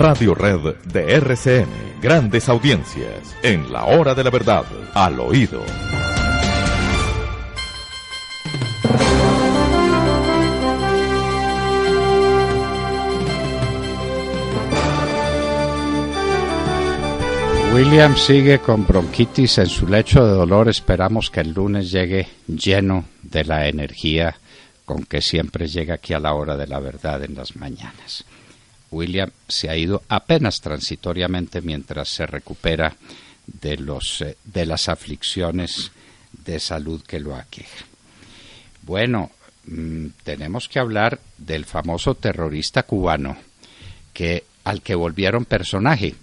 Radio Red de RCN. Grandes audiencias. En la hora de la verdad. Al oído. William sigue con bronquitis en su lecho de dolor. Esperamos que el lunes llegue lleno de la energía con que siempre llega aquí a la hora de la verdad en las mañanas. William se ha ido apenas transitoriamente mientras se recupera de, los, eh, de las aflicciones de salud que lo aqueja. Bueno, mm, tenemos que hablar del famoso terrorista cubano que al que volvieron personaje.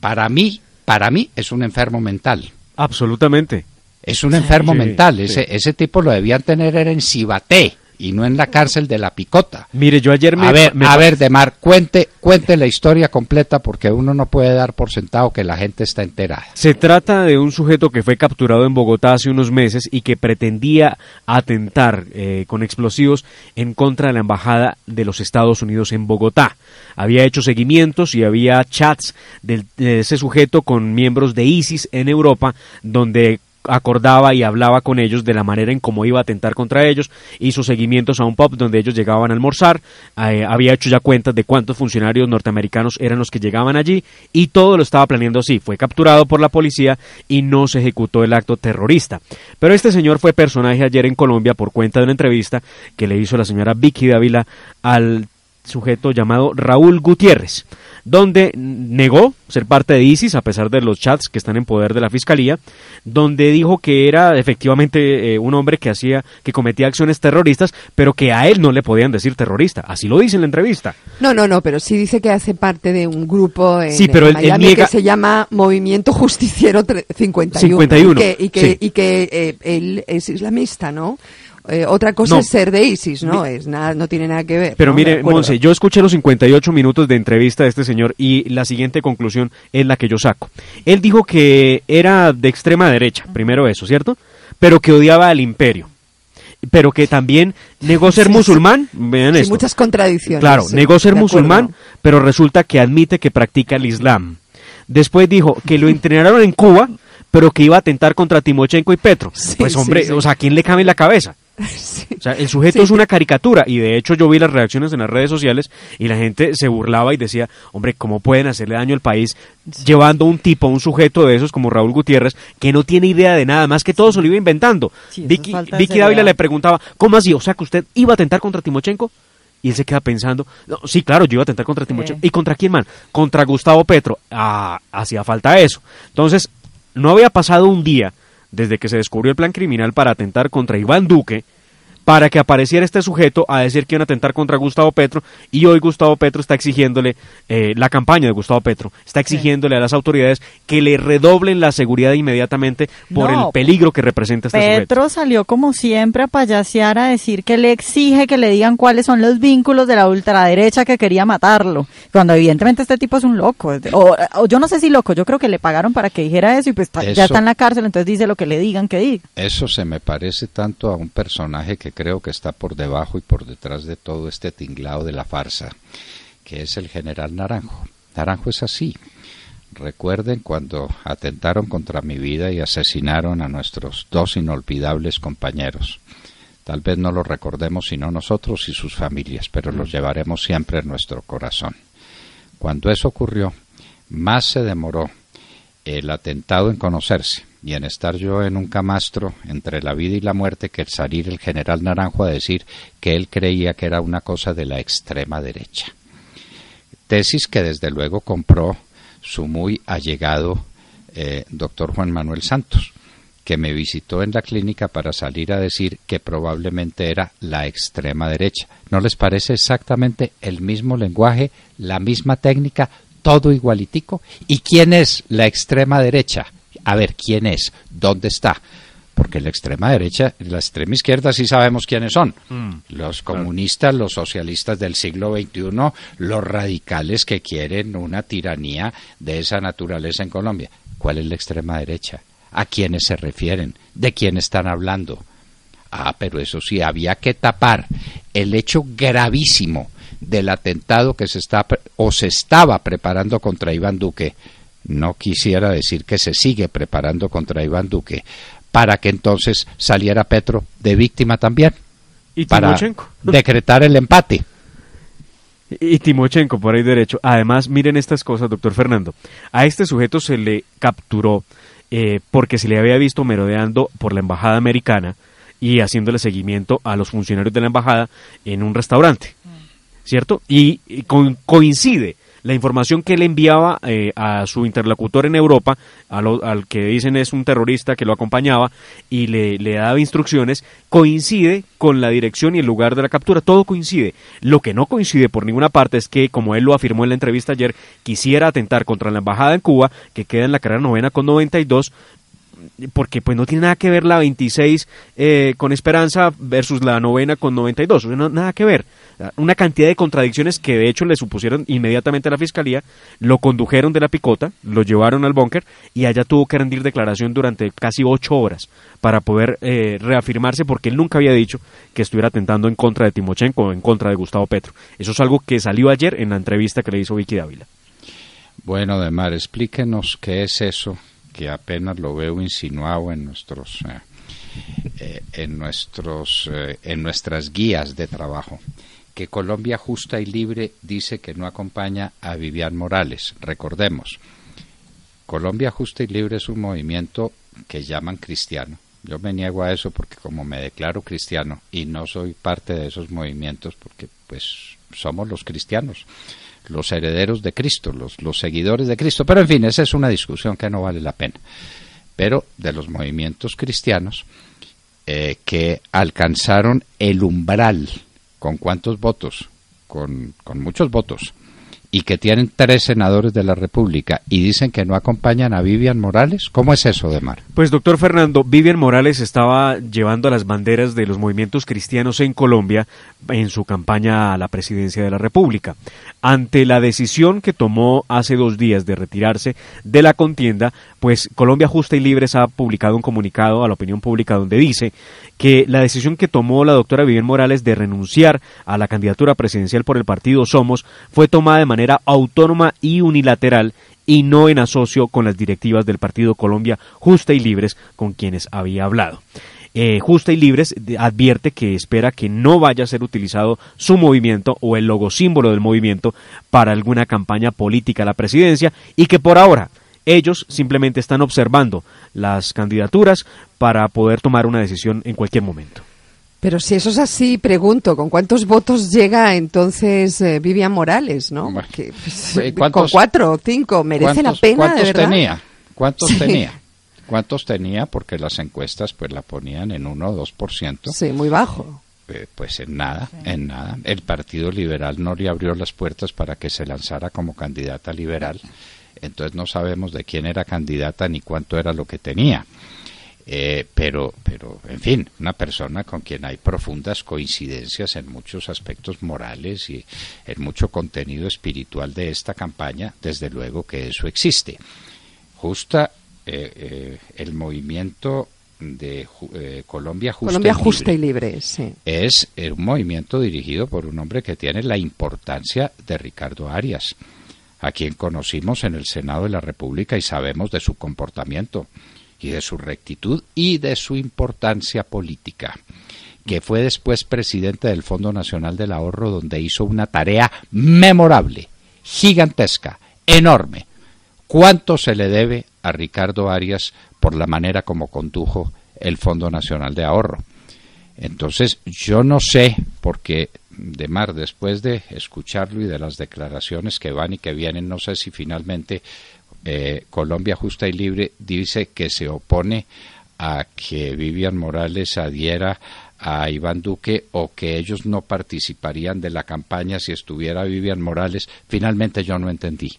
Para mí, para mí es un enfermo mental. Absolutamente. Es un enfermo mental. Ese, tipo lo debían tener en Sibaté y no en la cárcel de la picota. Mire, yo ayer me... A ver, a Demar, cuente, cuente la historia completa porque uno no puede dar por sentado que la gente está enterada. Se trata de un sujeto que fue capturado en Bogotá hace unos meses y que pretendía atentar eh, con explosivos en contra de la Embajada de los Estados Unidos en Bogotá. Había hecho seguimientos y había chats de ese sujeto con miembros de ISIS en Europa donde acordaba y hablaba con ellos de la manera en cómo iba a atentar contra ellos, hizo seguimientos a un pub donde ellos llegaban a almorzar, eh, había hecho ya cuentas de cuántos funcionarios norteamericanos eran los que llegaban allí y todo lo estaba planeando así. Fue capturado por la policía y no se ejecutó el acto terrorista. Pero este señor fue personaje ayer en Colombia por cuenta de una entrevista que le hizo la señora Vicky Dávila al sujeto llamado Raúl Gutiérrez, donde negó ser parte de ISIS a pesar de los chats que están en poder de la fiscalía, donde dijo que era efectivamente eh, un hombre que hacía que cometía acciones terroristas, pero que a él no le podían decir terrorista. Así lo dice en la entrevista. No, no, no, pero sí dice que hace parte de un grupo en, que se llama Movimiento Justiciero 51, y que, y que, eh, él es islamista, ¿no? Eh, otra cosa es ser de ISIS, ¿no? Es nada, no tiene nada que ver. Pero mire, Monse, yo escuché los 58 minutos de entrevista de este señor y la siguiente conclusión es la que yo saco. Él dijo que era de extrema derecha, primero eso, ¿cierto? Pero que odiaba al imperio pero que también negó ser musulmán. Vean sí, Muchas contradicciones. Claro, negó ser musulmán, pero resulta que admite que practica el Islam. Después dijo que lo entrenaron en Cuba, pero que iba a atentar contra Timochenko y Petro. pues hombre, o sea, ¿a quién le cabe en la cabeza? O sea, el sujeto es una caricatura y de hecho yo vi las reacciones en las redes sociales y la gente se burlaba y decía, hombre, ¿cómo pueden hacerle daño al país llevando un tipo, un sujeto de esos como Raúl Gutiérrez que no tiene idea de nada más que todo se lo iba inventando? Vicky, Dávila le preguntaba, ¿cómo así? O sea, que usted iba a atentar contra Timochenko. Y él se queda pensando, sí, claro, yo iba a atentar contra Timochenko. ¿Y contra quién, man? Contra Gustavo Petro. Ah, hacía falta eso. Entonces, no había pasado un día desde que se descubrió el plan criminal para atentar contra Iván Duque, para que apareciera este sujeto a decir que iban a atentar contra Gustavo Petro y hoy Gustavo Petro está exigiéndole, eh, la campaña de Gustavo Petro, está exigiéndole a las autoridades que le redoblen la seguridad inmediatamente por el peligro que representa este Petro sujeto. Petro salió como siempre a payasear a decir que le exige que le digan cuáles son los vínculos de la ultraderecha que quería matarlo, cuando evidentemente este tipo es un loco, o, yo no sé si loco, yo creo que le pagaron para que dijera eso y pues ya está en la cárcel, entonces dice lo que le digan que diga. Eso se me parece tanto a un personaje que creo que está por debajo y por detrás de todo este tinglado de la farsa, que es el general Naranjo. Naranjo es así. Recuerden cuando atentaron contra mi vida y asesinaron a nuestros dos inolvidables compañeros. Tal vez no los recordemos sino nosotros y sus familias, pero los mm. llevaremos siempre en nuestro corazón. Cuando eso ocurrió, más se demoró el atentado en conocerse y en estar yo en un camastro entre la vida y la muerte que el salir el general Naranjo a decir que él creía que era una cosa de la extrema derecha. Tesis que desde luego compró su muy allegado eh, doctor Juan Manuel Santos, que me visitó en la clínica para salir a decir que probablemente era la extrema derecha. ¿No les parece exactamente el mismo lenguaje, la misma técnica, todo igualitico. ¿Y quién es la extrema derecha? A ver, ¿quién es? ¿Dónde está? Porque la extrema derecha, la extrema izquierda sí sabemos quiénes son. Mm, los comunistas, los socialistas del siglo XXI, los radicales que quieren una tiranía de esa naturaleza en Colombia. ¿Cuál es la extrema derecha? ¿A quiénes se refieren? ¿De quién están hablando? Ah, pero eso sí, había que tapar el hecho gravísimo del atentado que se está o se estaba preparando contra Iván Duque. No quisiera decir que se sigue preparando contra Iván Duque para que entonces saliera Petro de víctima también. ¿Y para Timochenko? decretar el empate. Y Timochenko por ahí derecho. Además, miren estas cosas, doctor Fernando. A este sujeto se le capturó eh, porque se le había visto merodeando por la embajada americana y haciéndole seguimiento a los funcionarios de la embajada en un restaurante. ¿cierto? Y, coincide la información que él enviaba eh, a su interlocutor en Europa, al que dicen es un terrorista que lo acompañaba y le, le, daba instrucciones, coincide con la dirección y el lugar de la captura, todo coincide. Lo que no coincide por ninguna parte es que, como él lo afirmó en la entrevista ayer, quisiera atentar contra la embajada en Cuba, que queda en la carrera novena con 92, porque pues no tiene nada que ver la 26 eh, con Esperanza versus la novena con 92, nada que ver. Una cantidad de contradicciones que de hecho le supusieron inmediatamente a la fiscalía, lo condujeron de la picota, lo llevaron al búnker y allá tuvo que rendir declaración durante casi ocho horas para poder eh, reafirmarse porque él nunca había dicho que estuviera atentando en contra de Timochenko o en contra de Gustavo Petro. Eso es algo que salió ayer en la entrevista que le hizo Vicky Dávila. Bueno, Demar, explíquenos qué es eso que apenas lo veo insinuado en nuestros eh, eh, en nuestros eh, en nuestras guías de trabajo que Colombia justa y libre dice que no acompaña a Vivian Morales recordemos Colombia justa y libre es un movimiento que llaman cristiano yo me niego a eso porque como me declaro cristiano y no soy parte de esos movimientos porque pues somos los cristianos los herederos de Cristo, los, los seguidores de Cristo. Pero en fin, esa es una discusión que no vale la pena. Pero de los movimientos cristianos eh, que alcanzaron el umbral, ¿con cuántos votos? con muchos votos y que tienen tres senadores de la República y dicen que no acompañan a Vivian Morales? ¿Cómo es eso, de Mar? Pues, doctor Fernando, Vivian Morales estaba llevando las banderas de los movimientos cristianos en Colombia en su campaña a la presidencia de la República. Ante la decisión que tomó hace dos días de retirarse de la contienda, pues Colombia Justa y Libres ha publicado un comunicado a la opinión pública donde dice que la decisión que tomó la doctora Vivian Morales de renunciar a la candidatura presidencial por el partido Somos fue tomada de manera manera autónoma y unilateral y no en asocio con las directivas del Partido Colombia Justa y Libres con quienes había hablado. Eh, Justa y Libres advierte que espera que no vaya a ser utilizado su movimiento o el logosímbolo del movimiento para alguna campaña política a la presidencia y que por ahora ellos simplemente están observando las candidaturas para poder tomar una decisión en cualquier momento. Pero si eso es así, pregunto, ¿con cuántos votos llega entonces eh, Vivian Morales, no? Pues, eh, con cuatro o cinco, merece la pena, ¿Cuántos tenía? ¿Cuántos tenía? ¿Cuántos tenía? Porque las encuestas pues la ponían en 1 o 2%. Sí, muy bajo. Eh, pues en nada, en nada. El Partido Liberal no le abrió las puertas para que se lanzara como candidata liberal. Entonces no sabemos de quién era candidata ni cuánto era lo que tenía. Eh, pero, pero, en fin, una persona con quien hay profundas coincidencias en muchos aspectos morales y en mucho contenido espiritual de esta campaña, desde luego que eso existe. Justa, eh, eh, el movimiento de Colombia Justa, y Libre, es un movimiento dirigido por un hombre que tiene la importancia de Ricardo Arias, a quien conocimos en el Senado de la República y sabemos de su comportamiento y de su rectitud y de su importancia política que fue después presidente del Fondo Nacional del Ahorro, donde hizo una tarea memorable, gigantesca, enorme. ¿Cuánto se le debe a Ricardo Arias por la manera como condujo el Fondo Nacional de Ahorro? Entonces, yo no sé, porque de Mar, después de escucharlo y de las declaraciones que van y que vienen, no sé si finalmente eh, Colombia Justa y Libre dice que se opone a que Vivian Morales adhiera a Iván Duque o que ellos no participarían de la campaña si estuviera Vivian Morales. Finalmente yo no entendí.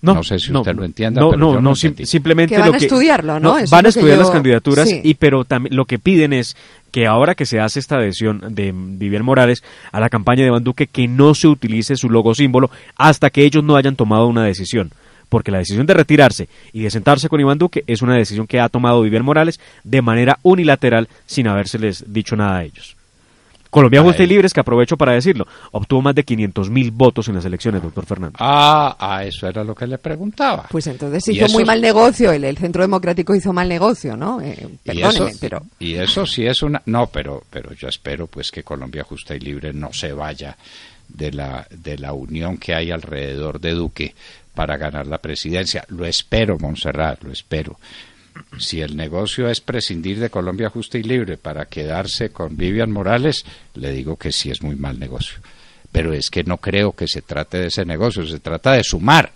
No, sé si usted lo entiende. No, no, no, simplemente. van a estudiarlo, ¿no? van a estudiar las candidaturas, y pero lo que piden es que ahora que se hace esta adhesión de Vivian Morales a la campaña de Iván Duque, que no se utilice su logo símbolo hasta que ellos no hayan tomado una decisión porque la decisión de retirarse y de sentarse con Iván Duque es una decisión que ha tomado Vivian Morales de manera unilateral sin habérseles dicho nada a ellos. Colombia Justa y Libres, que aprovecho para decirlo, obtuvo más de 500 mil votos en las elecciones, doctor Fernández. Ah, ah, eso era lo que le preguntaba. Pues entonces hizo muy mal negocio, el, Centro Democrático hizo mal negocio, ¿no? Eh, pero... Y eso sí es una... No, pero, pero yo espero pues que Colombia Justa y Libre no se vaya de la, de la unión que hay alrededor de Duque para ganar la presidencia. Lo espero, Monserrat, lo espero. Si el negocio es prescindir de Colombia justa y libre para quedarse con Vivian Morales, le digo que sí es muy mal negocio. Pero es que no creo que se trate de ese negocio, se trata de sumar.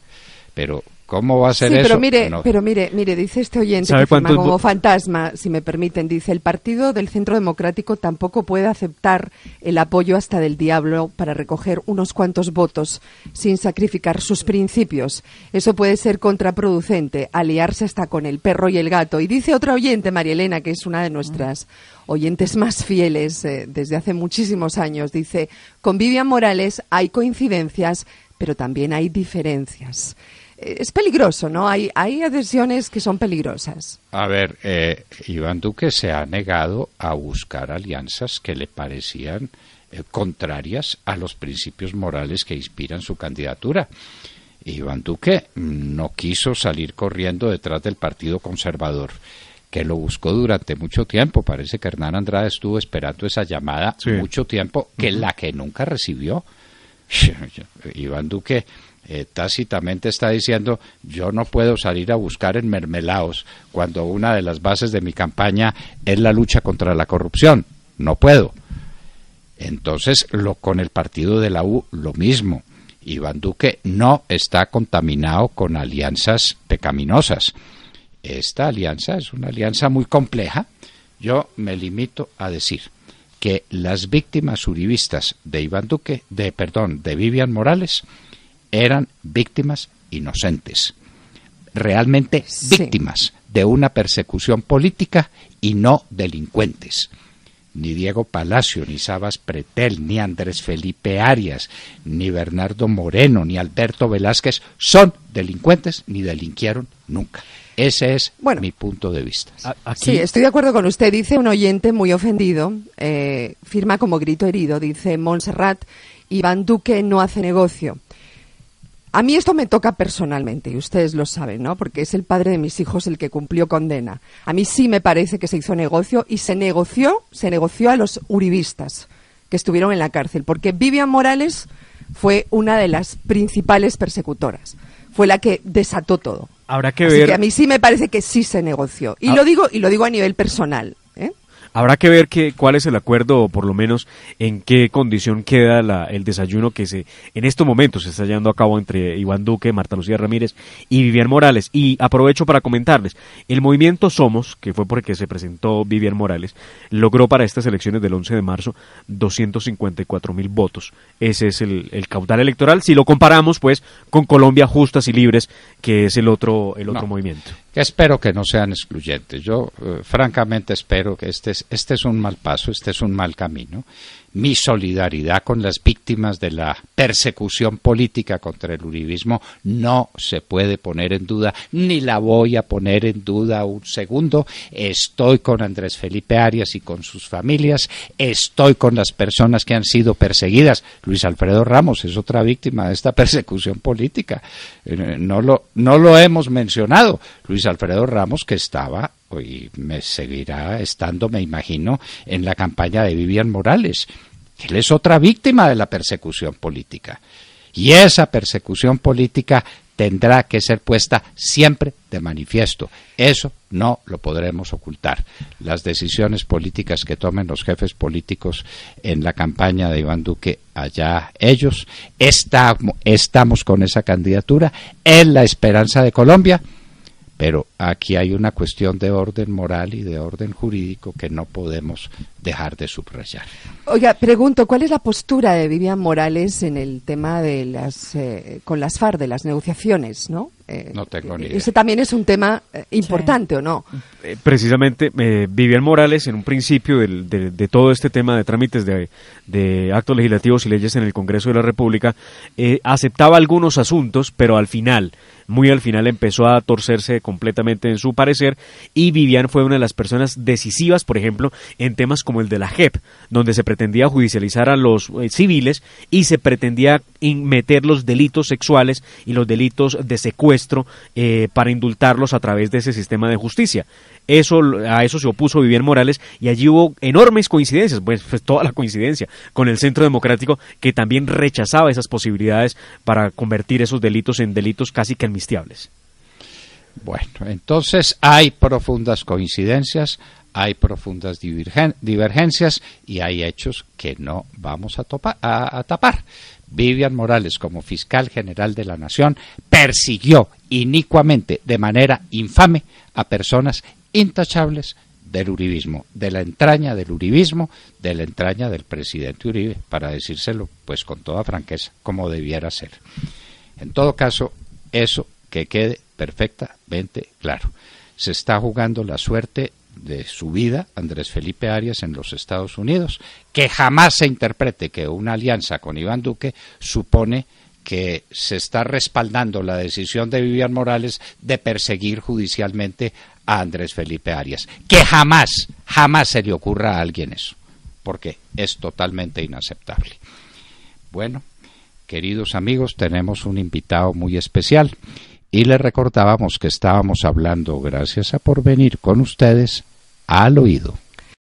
Pero ¿Cómo va a ser sí, Pero mire, pero mire, mire, dice este oyente que como fantasma, si me permiten, dice el partido del Centro Democrático tampoco puede aceptar el apoyo hasta del diablo para recoger unos cuantos votos sin sacrificar sus principios. Eso puede ser contraproducente, aliarse hasta con el perro y el gato. Y dice otra oyente, María Elena, que es una de nuestras oyentes más fieles eh, desde hace muchísimos años, dice, con Vivian Morales hay coincidencias, pero también hay diferencias es peligroso, ¿no? Hay, hay adhesiones que son peligrosas. A ver, eh, Iván Duque se ha negado a buscar alianzas que le parecían eh, contrarias a los principios morales que inspiran su candidatura. Iván Duque no quiso salir corriendo detrás del Partido Conservador que lo buscó durante mucho tiempo. Parece que Hernán Andrade estuvo esperando esa llamada mucho tiempo, que la que nunca recibió. Iván Duque eh, tácitamente está diciendo yo no puedo salir a buscar en mermelaos cuando una de las bases de mi campaña es la lucha contra la corrupción. No puedo. Entonces, lo, con el partido de la U, lo mismo. Iván Duque no está contaminado con alianzas pecaminosas. Esta alianza es una alianza muy compleja. Yo me limito a decir que las víctimas uribistas de Iván Duque, de perdón, de Vivian Morales, eran víctimas inocentes, realmente víctimas de una persecución política y no delincuentes. Ni Diego Palacio, ni Sabas Pretel, ni Andrés Felipe Arias, ni Bernardo Moreno, ni Alberto Velázquez son delincuentes ni delinquieron nunca. Ese es mi punto de vista. Sí, estoy de acuerdo con usted. Dice un oyente muy ofendido, eh, firma como grito herido, dice Montserrat, Iván Duque no hace negocio. A mí esto me toca personalmente, y ustedes lo saben, ¿no? Porque es el padre de mis hijos el que cumplió condena. A mí sí me parece que se hizo negocio y se negoció, se negoció a los uribistas que estuvieron en la cárcel, porque Vivian Morales fue una de las principales persecutoras. Fue la que desató todo. Habrá que ver. a mí sí me parece que sí se negoció. Y ah. lo digo y lo digo a nivel personal. Habrá que ver qué, cuál es el acuerdo o por lo menos en qué condición queda el desayuno que se en estos momentos se está llevando a cabo entre Iván Duque, Marta Lucía Ramírez y Vivian Morales. Y aprovecho para comentarles, el movimiento Somos, que fue por el que se presentó Vivian Morales, logró para estas elecciones del 11 de marzo 254 mil votos. Ese es el, caudal electoral si lo comparamos pues con Colombia Justas y Libres, que es el otro, el otro movimiento espero que no sean excluyentes. Yo eh, francamente espero que este este es un mal paso, este es un mal camino mi solidaridad con las víctimas de la persecución política contra el uribismo no se puede poner en duda, ni la voy a poner en duda un segundo. Estoy con Andrés Felipe Arias y con sus familias, estoy con las personas que han sido perseguidas. Luis Alfredo Ramos es otra víctima de esta persecución política. Eh, no lo, no lo hemos mencionado. Luis Alfredo Ramos que estaba y me seguirá estando, me imagino, en la campaña de Vivian Morales. Él es otra víctima de la persecución política. Y esa persecución política tendrá que ser puesta siempre de manifiesto. Eso no lo podremos ocultar. Las decisiones políticas que tomen los jefes políticos en la campaña de Iván Duque, allá ellos, estamos con esa candidatura en la esperanza de Colombia. Pero aquí hay una cuestión de orden moral y de orden jurídico que no podemos dejar de subrayar. Oiga, pregunto, ¿cuál es la postura de Vivian Morales en el tema de las eh, con las FARC, de las negociaciones, no? Eh, no tengo ni idea. Ese también es un tema eh, importante, ¿o no? precisamente, Vivian Morales, en un principio de, todo este tema de trámites de, de, actos legislativos y leyes en el Congreso de la República, aceptaba algunos asuntos, pero al final muy al final empezó a torcerse completamente en su parecer y Vivian fue una de las personas decisivas, por ejemplo, en temas como como el de la JEP, donde se pretendía judicializar a los eh, civiles y se pretendía meter los delitos sexuales y los delitos de secuestro eh, para indultarlos a través de ese sistema de justicia. Eso, a eso se opuso Vivian Morales y allí hubo enormes coincidencias, pues, pues toda la coincidencia, con el Centro Democrático que también rechazaba esas posibilidades para convertir esos delitos en delitos casi que amnistiables. Bueno, entonces hay profundas coincidencias, hay profundas divergencias y hay hechos que no vamos a, tapar. Vivian Morales, como fiscal general de la Nación, persiguió inicuamente, de manera infame, a personas intachables del uribismo, de la entraña del uribismo, de la entraña del presidente Uribe, para decírselo pues con toda franqueza, como debiera ser. En todo caso, eso que quede perfectamente claro. Se está jugando la suerte de su vida, Andrés Felipe Arias, en los Estados Unidos, que jamás se interprete que una alianza con Iván Duque supone que se está respaldando la decisión de Vivian Morales de perseguir judicialmente a Andrés Felipe Arias. Que jamás, jamás se le ocurra a alguien eso, porque es totalmente inaceptable. Bueno, queridos amigos, tenemos un invitado muy especial y le recordábamos que estábamos hablando, gracias a por venir con ustedes, al oído.